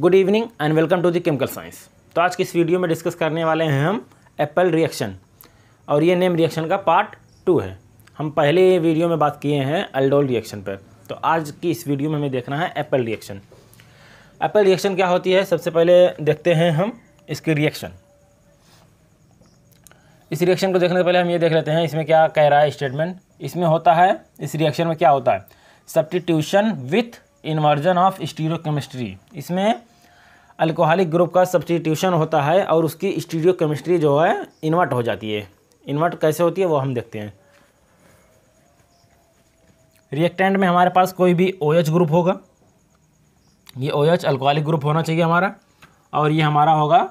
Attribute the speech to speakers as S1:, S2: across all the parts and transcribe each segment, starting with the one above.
S1: good evening and welcome to the chemical science तो आज की इस वीडियो में डिस्कस करने वाले हैं हम एप्पल रिएक्शन और ये नेम रिएक्शन का पार्ट टू है हम पहले वीडियो में बात किए हैं अल्डोल रिएक्शन पर तो आज की इस वीडियो में हमें देखना है एप्पल रिएक्शन एप्पल रिएक्शन क्या होती है सबसे पहले देखते हैं हम इसकी रिएक्शन इस रिएक्शन को देखने से पहले हम ये देख लेते हैं इसमें क्या कह रहा है स्टेटमेंट इसमें होता है इस रिएक्शन में क्या होता है substitution with inversion of stereochemistry इसमें अल्कोहलिक ग्रुप का सब्सटीट्यूशन होता है और उसकी स्टीडियो केमिस्ट्री जो है इन्वर्ट हो जाती है इन्वर्ट कैसे होती है वो हम देखते हैं रिएक्टेंट में हमारे पास कोई भी ओ OH ग्रुप होगा ये ओ OH अल्कोहलिक ग्रुप होना चाहिए हमारा और ये हमारा होगा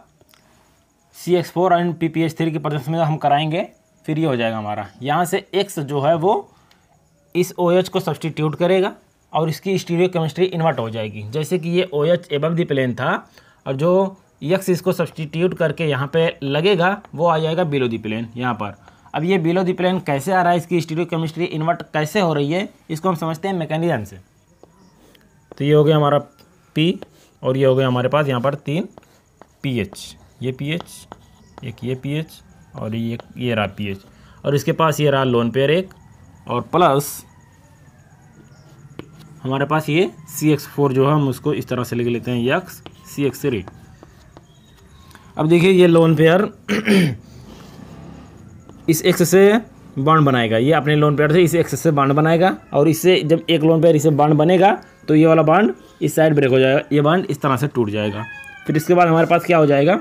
S1: C X four and P P H three की प्रदर्शन में हम कराएंगे फिर ये हो जाएगा हमारा यहाँ से एक्स जो है वो इस ओ OH को सब्सटीट्यूट करेगा और इसकी स्टीरियो केमिस्ट्री इन्वर्ट हो जाएगी जैसे कि ये ओ एच एब दी प्लेन था और जो यक्स इसको सब्सटीट्यूट करके यहाँ पे लगेगा वो आ जाएगा बिलो दी प्लेन यहाँ पर अब ये बिलो दी प्लेन कैसे आ रहा है इसकी स्टीरियो केमिस्ट्री इन्वर्ट कैसे हो रही है इसको हम समझते हैं मैकेनिज्म से तो ये हो गया हमारा पी और ये हो गया हमारे पास यहाँ पर तीन पी एच ये पी एच एक ये पी एच और ये ये रहा पी एच और इसके पास ये रहा लोन पेयर एक और प्लस हमारे पास ये सी एक्स फोर जो है हम उसको इस तरह से लिख लेते हैं यक्स सी एक्स थ्री अब देखिए ये लोन पेयर इस एक्स से बाड बनाएगा ये अपने लोन पेयर से इस एक्स से बाड बनाएगा और इससे जब एक लोन पेयर इसे बाड बनेगा तो ये वाला बाड इस साइड ब्रेक हो जाएगा ये बाड इस तरह से टूट जाएगा फिर इसके बाद हमारे पास क्या हो जाएगा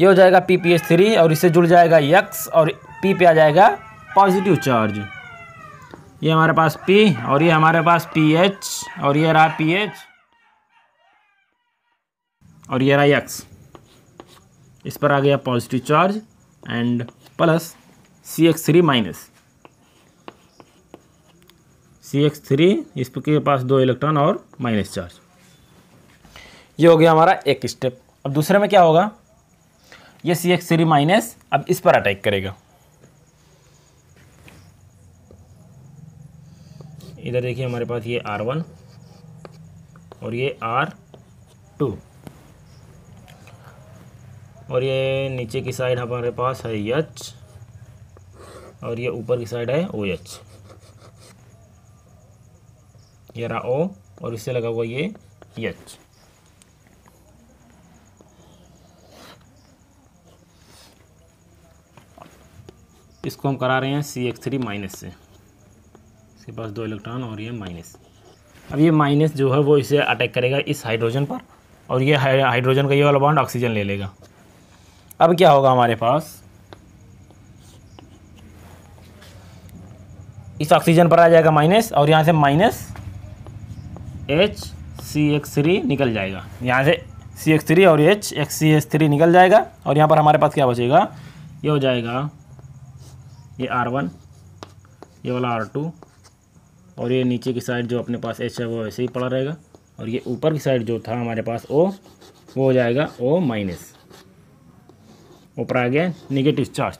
S1: ये हो जाएगा पी पी एस थ्री और इससे जुड़ जाएगा यक्स और पी पे आ जाएगा पॉजिटिव चार्ज ये हमारे पास P और ये हमारे पास PH और ये रहा PH और ये रहा X इस पर आ गया positive charge and plus C X three minus C X three इसके पास दो इलेक्ट्रॉन और माइनस चार्ज ये हो गया हमारा एक स्टेप अब दूसरे में क्या होगा ये सी एक्स थ्री माइनस अब इस पर अटैक करेगा इधर देखिए हमारे पास ये आर वन और ये आर टू और ये नीचे की साइड हमारे पास है यच और ये ऊपर की साइड है ओ एच ये रहा ओ और इससे लगा हुआ ये यच इसको हम करा रहे हैं सी एक्स थ्री माइनस से इसके पास दो इलेक्ट्रॉन और ये माइनस अब ये माइनस जो है वो इसे अटैक करेगा इस हाइड्रोजन पर और ये हाइड्रोजन का ये वाला बॉन्ड ऑक्सीजन ले लेगा अब क्या होगा हमारे पास इस ऑक्सीजन पर आ जाएगा माइनस और यहाँ से minus H C X three निकल जाएगा यहाँ से सी एक्स थ्री और H X C S three निकल जाएगा और यहाँ पर हमारे पास क्या बचेगा ये हो जाएगा ये आर वन ये वाला आर टू और ये नीचे की साइड जो अपने पास एच है वो ऐसे ही पड़ा रहेगा और ये ऊपर की साइड जो था हमारे पास ओ वो हो जाएगा ओ माइनस ऊपर आ गया निगेटिव चार्ज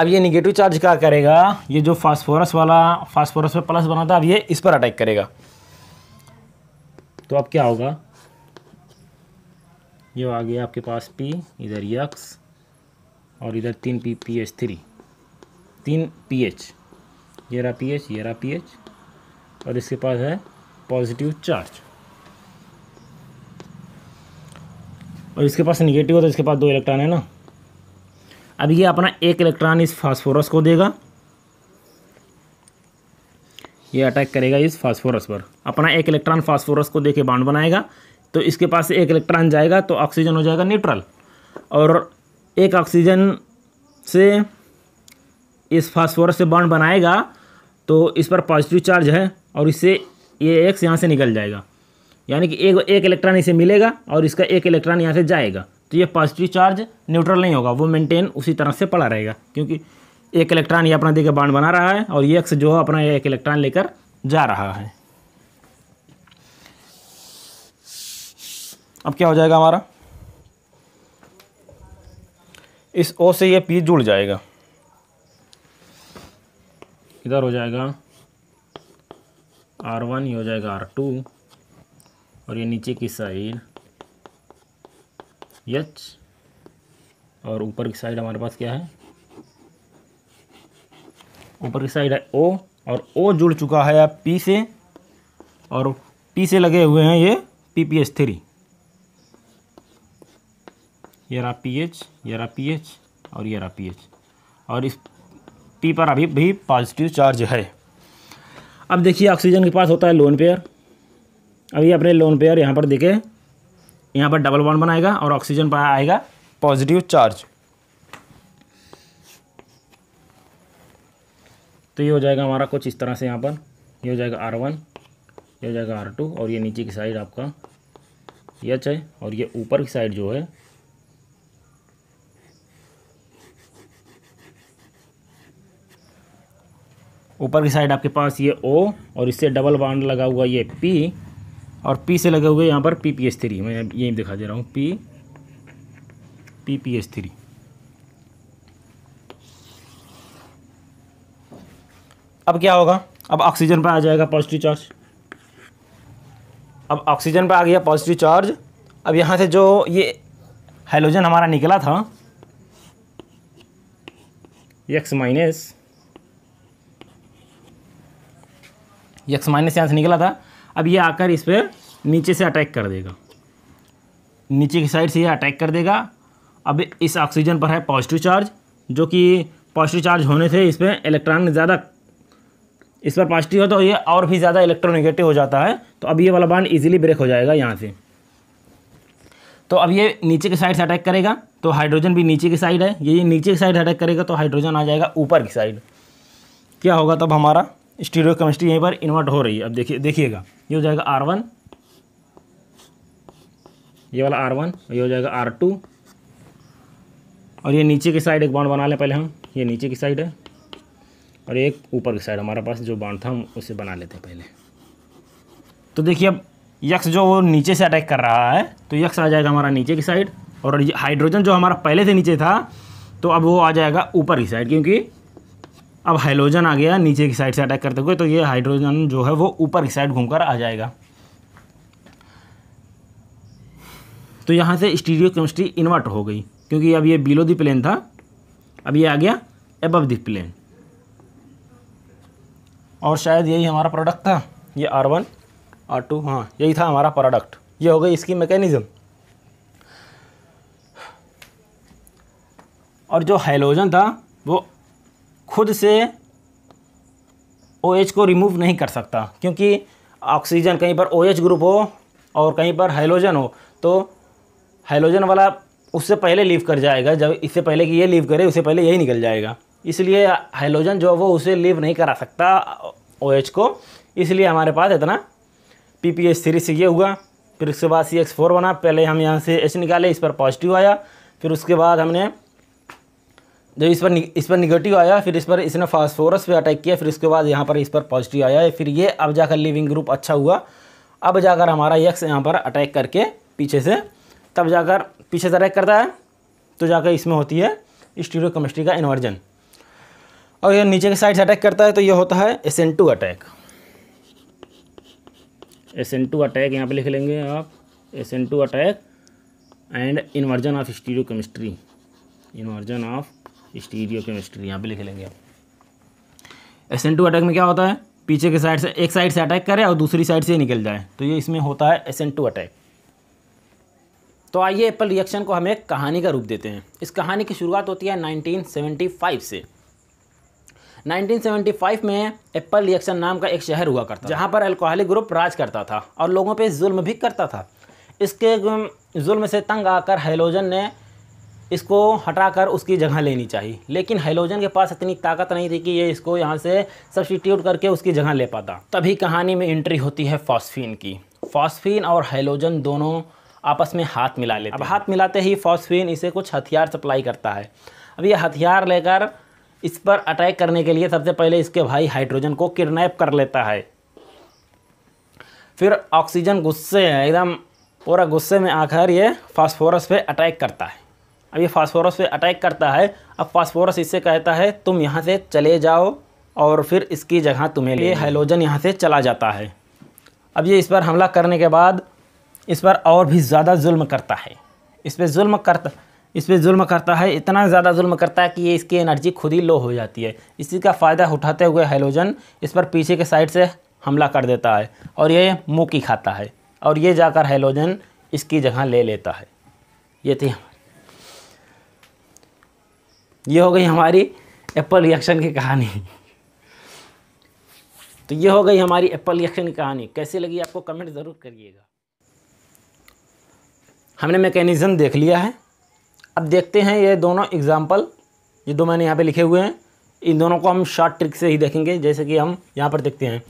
S1: अब ये निगेटिव चार्ज क्या करेगा ये जो फास्फोरस वाला फास्फोरस पर प्लस बना था अब ये इस पर अटैक करेगा तो अब क्या होगा ये आ गया आपके पास पी इधर यक्स और इधर तीन पी पी एच थ्री तीन पी एच ये रहा पी एच ये रहा पी एच और इसके पास है पॉजिटिव चार्ज और इसके पास निगेटिव है तो इसके पास दो इलेक्ट्रॉन है ना अब ये अपना एक इलेक्ट्रॉन इस फास्फोरस को देगा ये अटैक करेगा इस फास्फोरस पर अपना एक इलेक्ट्रॉन फास्फोरस को देके बाउंड बनाएगा तो इसके पास एक इलेक्ट्रॉन जाएगा तो ऑक्सीजन हो जाएगा न्यूट्रल और एक ऑक्सीजन से इस फास्फोरस से बाउंड बनाएगा तो इस पर पॉजिटिव चार्ज है और इससे ये एक्स यहाँ से निकल जाएगा यानी कि एक एक इलेक्ट्रॉन इसे मिलेगा और इसका एक इलेक्ट्रॉन यहाँ से जाएगा तो ये पॉजिटिव चार्ज न्यूट्रल नहीं होगा वो मेंटेन उसी तरह से पड़ा रहेगा क्योंकि एक इलेक्ट्रॉन ये अपना देकर बांड बना रहा है और ये एक्स जो है अपना एक इलेक्ट्रॉन लेकर जा रहा है अब क्या हो जाएगा हमारा इस ओ से ये पी जुड़ जाएगा इधर हो जाएगा आर वन ये हो जाएगा आर टू और ये नीचे की साइड एच और ऊपर की साइड हमारे पास क्या है ऊपर की साइड है ओ और ओ जुड़ चुका है आप पी से और पी से लगे हुए हैं ये पी पी एच थ्री ये पी एच ये पी एच और ये पी एच और इस पी पर अभी भी पॉजिटिव चार्ज है अब देखिए ऑक्सीजन के पास होता है लोन पेयर अभी अपने लोन पेयर यहाँ पर देखे यहाँ पर डबल वन बनाएगा और ऑक्सीजन पर आएगा पॉजिटिव चार्ज तो ये हो जाएगा हमारा कुछ इस तरह से यहाँ पर ये हो जाएगा आर वन ये हो जाएगा आर टू और ये नीचे की साइड आपका यच है और ये ऊपर की साइड जो है ऊपर की साइड आपके पास ये ओ और इससे डबल बाउंड लगा हुआ ये पी और पी से लगे हुए यहाँ पर पी पी एस थ्री मैं यही दिखा दे रहा हूँ P P P S three अब क्या होगा अब ऑक्सीजन पर आ जाएगा पॉजिटिव चार्ज अब ऑक्सीजन पर आ गया पॉजिटिव चार्ज अब यहाँ से जो ये हाइड्रोजन हमारा निकला था एक्स माइनस यक्स माइनस यहाँ से निकला था अब ये आकर इस पर नीचे से अटैक कर देगा नीचे की साइड से ये अटैक कर देगा अब इस ऑक्सीजन पर है पॉजिटिव चार्ज जो कि पॉजिटिव चार्ज होने से इस पर इलेक्ट्रॉन ज़्यादा इस पर पॉजिटिव हो तो ये और भी ज़्यादा इलेक्ट्रोनिगेटिव हो जाता है तो अब ये वाला बांड ईजिली ब्रेक हो जाएगा यहाँ से तो अब ये नीचे की साइड से अटैक करेगा तो हाइड्रोजन भी नीचे की साइड है ये नीचे की साइड अटैक करेगा तो हाइड्रोजन आ जाएगा ऊपर की साइड क्या होगा तब हमारा स्टीरियो केमिस्ट्री यहीं पर इन्वर्ट हो रही है अब देखिए देखिएगा ये हो जाएगा आर वन ये वाला आर वन ये हो जाएगा आर टू और ये नीचे की साइड एक बाउंड बना लें पहले हम ये नीचे की साइड है और एक ऊपर की साइड हमारे पास जो बाउंड था हम उसे बना लेते हैं पहले तो देखिए अब यक्स जो वो नीचे से अटैक कर रहा है तो यक्स आ जाएगा हमारा नीचे की साइड और हाइड्रोजन जो हमारा पहले से नीचे था तो अब वो आ जाएगा ऊपर की साइड क्योंकि अब हाइड्रोजन आ गया नीचे की साइड से अटैक करते हुए तो ये हाइड्रोजन जो है वो ऊपर की साइड घूमकर आ जाएगा तो यहाँ से स्टीरियो केमिस्ट्री इन्वर्ट हो गई क्योंकि अब ये बिलो दी प्लेन था अब ये आ गया एबव दी प्लेन और शायद यही हमारा प्रोडक्ट था ये आर वन आर टू हाँ यही था हमारा प्रोडक्ट ये हो गई इसकी मैकेनिज़्म और जो हाइलोजन था वो खुद से ओ OH को रिमूव नहीं कर सकता क्योंकि ऑक्सीजन कहीं पर ओ OH ग्रुप हो और कहीं पर हाइलोजन हो तो हाइलोजन वाला उससे पहले लीव कर जाएगा जब इससे पहले कि ये लीव करे उससे पहले यही निकल जाएगा इसलिए हाइलोजन जो है वो उसे लीव नहीं करा सकता ओ OH को इसलिए हमारे पास इतना पी पी एच थ्री से ये हुआ फिर उसके बाद सी एक्स फोर बना पहले हम यहाँ से एच निकाले इस पर पॉजिटिव आया फिर उसके बाद हमने जब इस पर इस पर निगेटिव आया फिर इस पर इसने फास्फोरस पे अटैक किया फिर उसके बाद यहाँ पर इस पर पॉजिटिव आया फिर ये अब जाकर लिविंग ग्रुप अच्छा हुआ अब जाकर हमारा यक्स यहाँ पर अटैक करके पीछे से तब जाकर पीछे से अटैक करता है तो जाकर इसमें होती है स्टीरियो केमिस्ट्री का इन्वर्जन और ये नीचे के साइड से अटैक करता है तो ये होता है S N two attack S N two attack यहाँ पर लिख लेंगे आप S N two attack and inversion of stereochemistry inversion of stereochemistry यहाँ पे लिख लेंगे आप एसेंटू अटैक में क्या होता है पीछे के साइड से एक साइड से अटैक करे और दूसरी साइड से निकल जाए तो ये इसमें होता है एसेंटू अटैक तो आइए एप्पल रिएक्शन को हम एक कहानी का रूप देते हैं इस कहानी की शुरुआत होती है 1975 से 1975 में एप्पल रिएक्शन नाम का एक शहर हुआ करता जहाँ पर अल्कोहलिक ग्रुप राज करता था और लोगों पे जुल्म भी करता था इसके जुल्म से तंग आकर हेलोजन ने इसको हटाकर उसकी जगह लेनी चाहिए लेकिन हेलोजन के पास इतनी ताकत नहीं थी कि ये इसको यहाँ से सब्सटीट्यूट करके उसकी जगह ले पाता तभी कहानी में एंट्री होती है फॉस्फिन की फॉस्फीन और हेलोजन दोनों आपस में हाथ मिला लेते अब हाथ मिलाते ही फॉस्फिन इसे कुछ हथियार सप्लाई करता है अब ये हथियार लेकर इस पर अटैक करने के लिए सबसे पहले इसके भाई हाइड्रोजन को किडनैप कर लेता है फिर ऑक्सीजन गुस्से एकदम पूरा गुस्से में आकर ये फास्फोरस पे अटैक करता है अब ये फास्फोरस पे अटैक करता है अब फास्फोरस इससे कहता है तुम यहाँ से चले जाओ और फिर इसकी जगह तुम्हें ये हाइलोजन यहाँ से चला जाता है अब ये इस पर हमला करने के बाद इस पर और भी ज़्यादा जुल्म करता है इस पर जुल्म करता इस पर जुल्म करता है इतना ज़्यादा जुल्म करता है कि ये इसकी एनर्जी खुद ही लो हो जाती है इसी का फ़ायदा उठाते हुए हाइलोजन इस पर पीछे के साइड से हमला कर देता है और ये मुँह की खाता है और ये जाकर हेलोजन इसकी जगह ले लेता है ये थी ये हो गई हमारी एप्पल रिएक्शन की कहानी तो ये हो गई हमारी एप्पल रिएक्शन की कहानी कैसी लगी आपको कमेंट ज़रूर करिएगा हमने मैकेनिज़्म देख लिया है अब देखते हैं ये दोनों एग्ज़ाम्पल ये दो मैंने यहाँ पे लिखे हुए हैं इन दोनों को हम शॉर्ट ट्रिक से ही देखेंगे जैसे कि हम यहाँ पर देखते हैं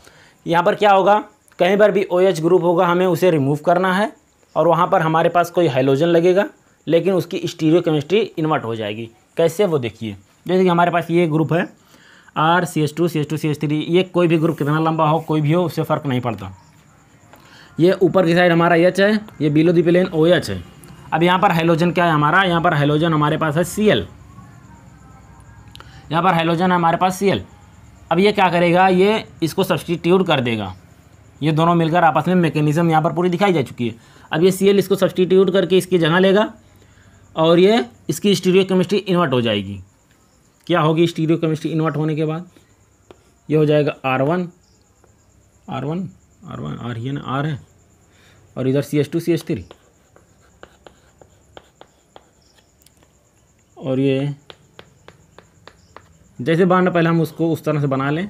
S1: यहाँ पर क्या होगा कहीं पर भी ओ OH ग्रुप होगा हमें उसे रिमूव करना है और वहाँ पर हमारे पास कोई हाइलोजन लगेगा लेकिन उसकी स्टीरियो केमिस्ट्री इन्वर्ट हो जाएगी कैसे वो देखिए जैसे कि हमारे पास ये ग्रुप है R C S two C S two C S three ये कोई भी ग्रुप कितना लंबा हो कोई भी हो उससे फ़र्क नहीं पड़ता ये ऊपर की साइड हमारा एच है ये below the plane O H है अब यहाँ पर हाइलोजन क्या है हमारा यहाँ पर हाइलोजन हमारे पास है सी एल यहाँ पर हाइलोजन है हमारे पास सी एल अब ये क्या करेगा ये इसको सब्सटीट्यूट कर देगा ये दोनों मिलकर आपस में मैकेनिज्म यहाँ पर पूरी दिखाई जा चुकी है अब ये सी एल इसको सब्सटीट्यूट करके इसकी जगह लेगा और ये इसकी स्टीरियो केमिस्ट्री इन्वर्ट हो जाएगी क्या होगी स्टीरियो केमिस्ट्री इन्वर्ट होने के बाद ये हो जाएगा R one R one R one R ही है ना आर है और इधर C S two C S three और ये जैसे बांध पहले हम उसको उस तरह से बना लें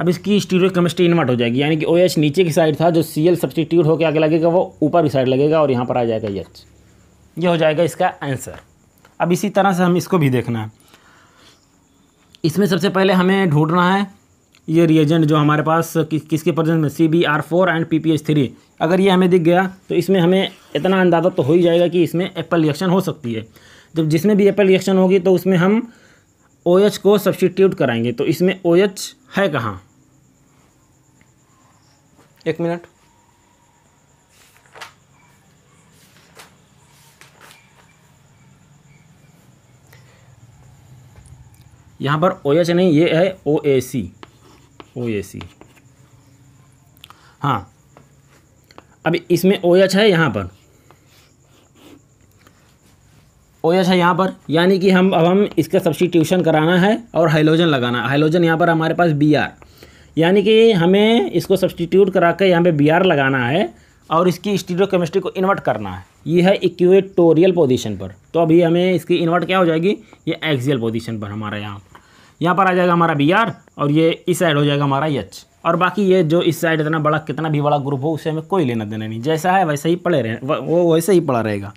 S1: अब इसकी स्टीरियो केमिस्ट्री इन्वर्ट हो जाएगी यानी कि ओ OH नीचे की साइड था जो सी एल सब्सटीट्यूट होकर आगे लगेगा वो ऊपर की साइड लगेगा और यहाँ पर आ जाएगा एच ये हो जाएगा इसका आंसर अब इसी तरह से हम इसको भी देखना है इसमें सबसे पहले हमें ढूंढना है ये रिएजेंट जो हमारे पास कि, किसके प्रजेंट में C B R four and P P H three अगर ये हमें दिख गया तो इसमें हमें इतना अंदाज़ा तो हो ही जाएगा कि इसमें एप्पल रिएक्शन हो सकती है जब जिसमें भी एप्पल रिएक्शन होगी तो उसमें हम ओ OH को सब्सटीट्यूट कराएंगे तो इसमें ओ OH है कहाँ एक मिनट यहाँ पर ओ एच नहीं ये है ओ ए सी ओ ए सी हाँ अब इसमें ओ एच है यहाँ पर ओ एच है यहाँ पर यानी कि हम अब हम इसका सब्सटीट्यूशन कराना है और हाइलोजन लगाना हाइलोजन यहाँ पर हमारे पास बी आर यानी कि हमें इसको सब्सटीट्यूट करा कर यहाँ पे बी आर लगाना है और इसकी स्टीडियो केमिस्ट्री को इन्वर्ट करना है ये है इक्वेटोरियल पोजीशन पर तो अभी हमें इसकी इन्वर्ट क्या हो जाएगी ये एक्सियल पोजीशन पर हमारा यहाँ यहाँ पर आ जाएगा हमारा बी आर और ये इस साइड हो जाएगा हमारा एच और बाकी ये जो इस साइड इतना बड़ा कितना भी बड़ा ग्रुप हो उसे हमें कोई लेना देना नहीं जैसा है वैसे ही पड़े रहे वो वैसे ही पड़ा रहेगा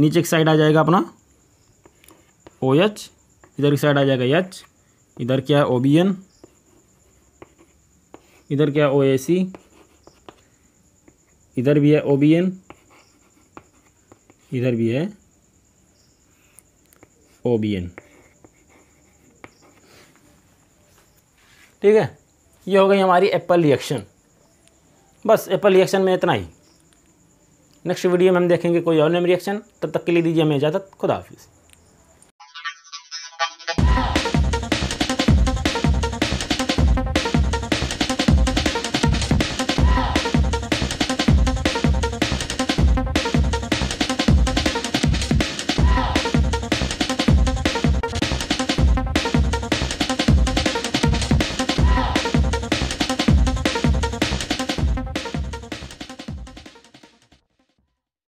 S1: नीचे की साइड आ जाएगा अपना ओ एच इधर की साइड आ जाएगा एच इधर क्या है ओ बी एन इधर क्या है ओ ए सी इधर भी है ओ बी एन इधर भी है ओ बी एन ठीक है ये हो गई हमारी एप्पल रिएक्शन बस एप्पल रिएक्शन में इतना ही नेक्स्ट वीडियो में हम देखेंगे कोई और नेम रिएक्शन तब तक के लिए दीजिए हमें इजाज़त खुदा हाफिज़